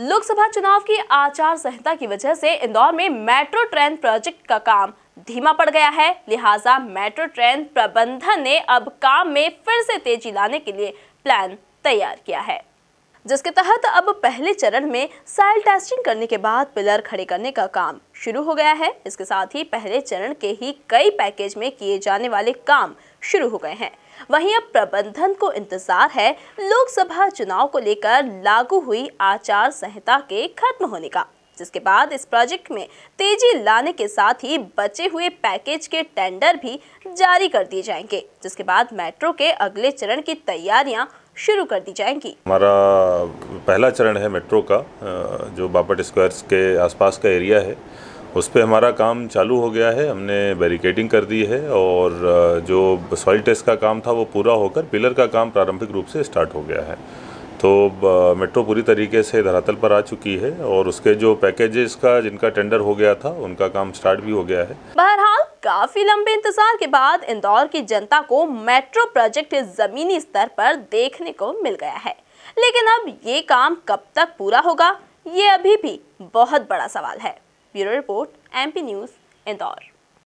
लोकसभा चुनाव की आचार संहिता की वजह से इंदौर में मेट्रो ट्रेन प्रोजेक्ट का काम धीमा पड़ गया है लिहाजा मेट्रो ट्रेन प्रबंधन ने अब काम में फिर से तेजी लाने के लिए प्लान तैयार किया है जिसके तहत अब पहले चरण में साइल टेस्टिंग करने के बाद पिलर खड़े करने का काम शुरू हो गया है इसके साथ ही पहले चरण के ही कई पैकेज में किए जाने वाले काम शुरू हो गए हैं वहीं अब प्रबंधन को इंतजार है लोकसभा चुनाव को लेकर लागू हुई आचार संहिता के खत्म होने का जिसके बाद इस प्रोजेक्ट में तेजी लाने के साथ ही बचे हुए पैकेज के टेंडर भी जारी कर दिए जाएंगे जिसके बाद मेट्रो के अगले चरण की तैयारियां शुरू कर दी जाएंगी हमारा पहला चरण है मेट्रो का जो बापट स्क्वायर के आसपास का एरिया है उस पर हमारा काम चालू हो गया है हमने बैरिकेडिंग कर दी है और जो सॉइल टेस्ट का काम था वो पूरा होकर पिलर का काम प्रारंभिक रूप से स्टार्ट हो गया है तो मेट्रो पूरी तरीके से धरातल पर आ चुकी है और उसके जो पैकेजेस का जिनका टेंडर हो गया था उनका काम स्टार्ट भी हो गया है बहरहाल काफी लंबे इंतजार के बाद इंदौर की जनता को मेट्रो प्रोजेक्ट जमीनी स्तर पर देखने को मिल गया है लेकिन अब ये काम कब तक पूरा होगा ये अभी भी बहुत बड़ा सवाल है bureau report MP news Indore